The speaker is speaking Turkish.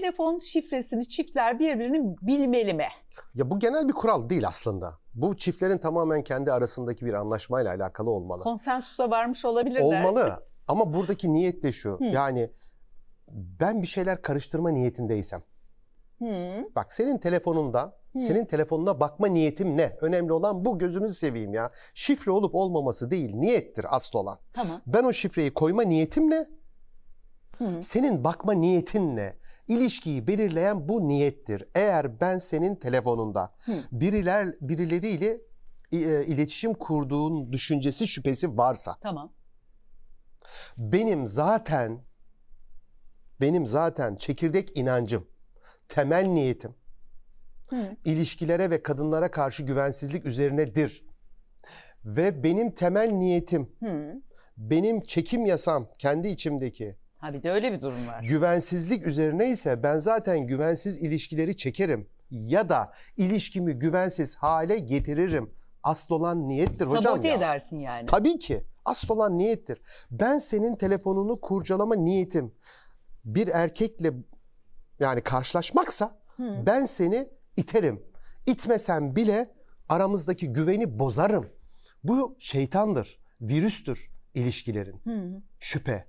telefon şifresini çiftler birbirinin bilmeli mi? Ya bu genel bir kural değil aslında. Bu çiftlerin tamamen kendi arasındaki bir anlaşmayla alakalı olmalı. Konsensusa varmış olabilirler. Olmalı. Ama buradaki niyet de şu. Hı. Yani ben bir şeyler karıştırma niyetindeysem. Hı. Bak senin telefonunda Hmm. Senin telefonuna bakma niyetim ne? Önemli olan bu gözünüzü seveyim ya. Şifre olup olmaması değil niyettir asıl olan. Tamam. Ben o şifreyi koyma niyetim ne? Hı Senin bakma niyetin ne? İlişkiyi belirleyen bu niyettir. Eğer ben senin telefonunda hı. biriler birileriyle e, iletişim kurduğun düşüncesi şüphesi varsa. Tamam. Benim zaten benim zaten çekirdek inancım, temel niyetim Hı. ilişkilere ve kadınlara karşı güvensizlik üzerinedir. Ve benim temel niyetim, Hı. benim çekim yasam, kendi içimdeki Ha bir de öyle bir durum var. Güvensizlik üzerine ise ben zaten güvensiz ilişkileri çekerim ya da ilişkimi güvensiz hale getiririm. Asıl olan niyettir Sabote hocam ya. edersin yani. Tabii ki. Asıl olan niyettir. Ben senin telefonunu kurcalama niyetim bir erkekle yani karşılaşmaksa Hı. ben seni iterim. İtmesem bile aramızdaki güveni bozarım. Bu şeytandır, virüstür ilişkilerin. Hı. Şüphe.